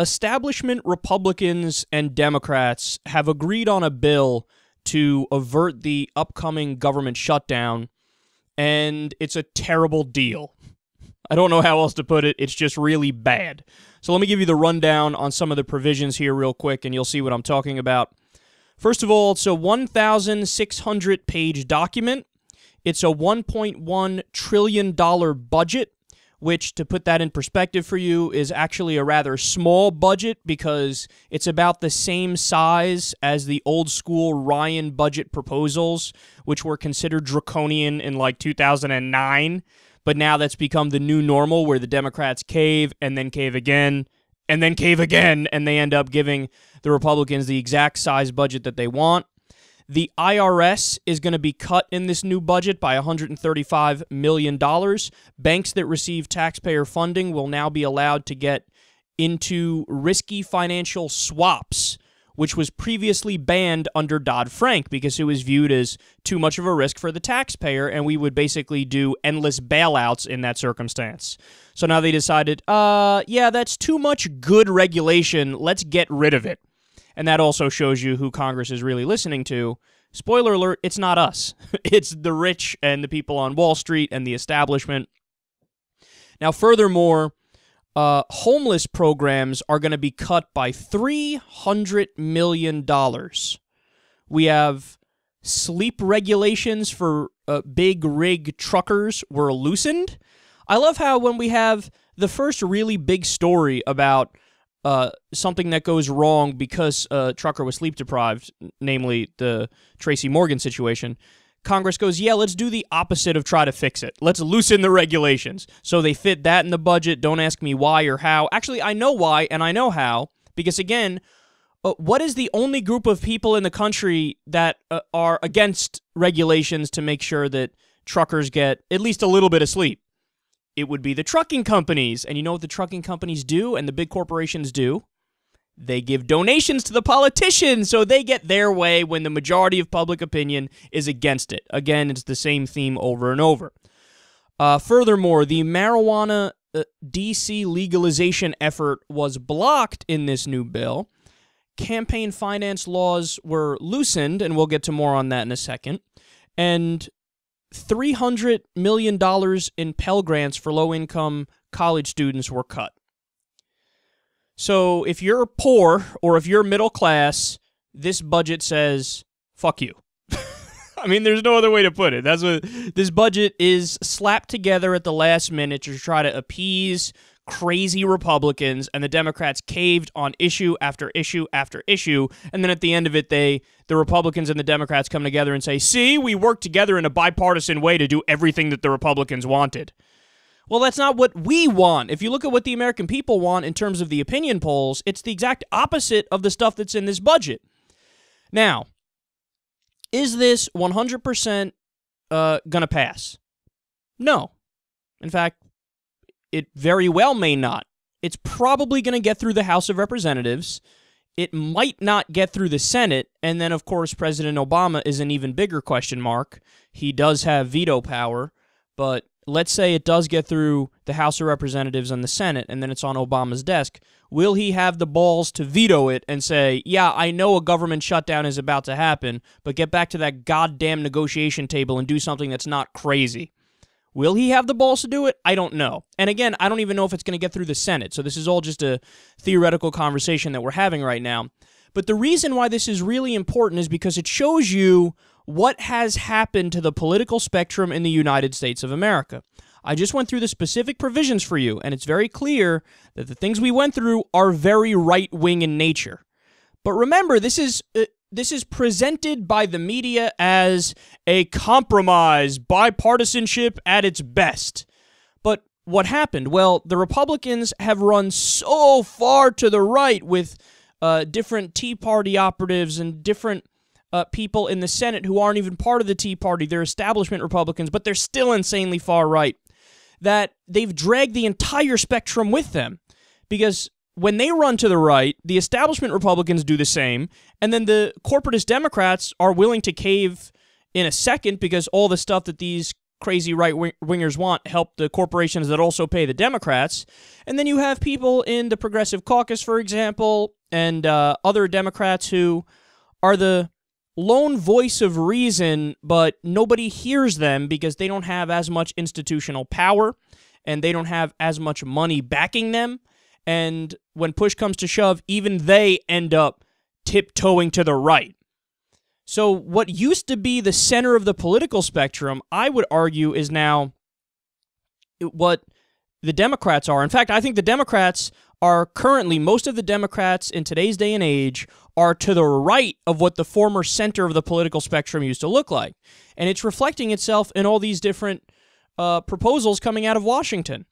establishment Republicans and Democrats have agreed on a bill to avert the upcoming government shutdown, and it's a terrible deal. I don't know how else to put it. It's just really bad. So let me give you the rundown on some of the provisions here, real quick, and you'll see what I'm talking about. First of all, it's a 1,600 page document, it's a $1.1 trillion budget which, to put that in perspective for you, is actually a rather small budget because it's about the same size as the old school Ryan budget proposals, which were considered draconian in like 2009. But now that's become the new normal where the Democrats cave and then cave again and then cave again, and they end up giving the Republicans the exact size budget that they want. The IRS is going to be cut in this new budget by $135 million. Banks that receive taxpayer funding will now be allowed to get into risky financial swaps, which was previously banned under Dodd Frank because it was viewed as too much of a risk for the taxpayer, and we would basically do endless bailouts in that circumstance. So now they decided, uh, yeah, that's too much good regulation. Let's get rid of it. And that also shows you who Congress is really listening to. Spoiler alert, it's not us. it's the rich and the people on Wall Street and the establishment. Now, furthermore, uh, homeless programs are going to be cut by $300 million. We have sleep regulations for uh, big rig truckers were loosened. I love how when we have the first really big story about uh, something that goes wrong because a uh, trucker was sleep deprived, namely the Tracy Morgan situation, Congress goes, yeah, let's do the opposite of try to fix it. Let's loosen the regulations. So they fit that in the budget. Don't ask me why or how. Actually, I know why and I know how because, again, uh, what is the only group of people in the country that uh, are against regulations to make sure that truckers get at least a little bit of sleep? it would be the trucking companies. And you know what the trucking companies do and the big corporations do? They give donations to the politicians so they get their way when the majority of public opinion is against it. Again, it's the same theme over and over. Uh, furthermore, the marijuana uh, DC legalization effort was blocked in this new bill. Campaign finance laws were loosened, and we'll get to more on that in a second. And $300 million in Pell Grants for low income college students were cut. So if you're poor or if you're middle class, this budget says, fuck you. I mean, there's no other way to put it. That's what this budget is slapped together at the last minute to try to appease crazy Republicans, and the Democrats caved on issue after issue after issue. And then at the end of it, they the Republicans and the Democrats come together and say, "See, we worked together in a bipartisan way to do everything that the Republicans wanted." Well, that's not what we want. If you look at what the American people want in terms of the opinion polls, it's the exact opposite of the stuff that's in this budget. Now, is this 100% uh, going to pass? No. In fact, it very well may not. It's probably going to get through the House of Representatives. It might not get through the Senate. And then, of course, President Obama is an even bigger question mark. He does have veto power, but let's say it does get through the House of Representatives and the Senate, and then it's on Obama's desk, will he have the balls to veto it and say, yeah, I know a government shutdown is about to happen, but get back to that goddamn negotiation table and do something that's not crazy? Will he have the balls to do it? I don't know. And again, I don't even know if it's going to get through the Senate. So this is all just a theoretical conversation that we're having right now. But the reason why this is really important is because it shows you what has happened to the political spectrum in the United States of America. I just went through the specific provisions for you, and it's very clear that the things we went through are very right wing in nature. But remember, this is uh, this is presented by the media as a compromise, bipartisanship at its best. But what happened? Well, the Republicans have run so far to the right with uh, different Tea Party operatives and different uh, people in the Senate who aren't even part of the Tea Party. They're establishment Republicans, but they're still insanely far right. That they've dragged the entire spectrum with them because when they run to the right, the establishment Republicans do the same, and then the corporatist Democrats are willing to cave in a second because all the stuff that these crazy right wingers want help the corporations that also pay the Democrats. And then you have people in the Progressive Caucus, for example, and uh, other Democrats who are the lone voice of reason, but nobody hears them because they don't have as much institutional power and they don't have as much money backing them. And when push comes to shove, even they end up tiptoeing to the right. So, what used to be the center of the political spectrum, I would argue, is now what the Democrats are. In fact, I think the Democrats are currently, most of the Democrats in today's day and age are to the right of what the former center of the political spectrum used to look like. And it's reflecting itself in all these different uh, proposals coming out of Washington.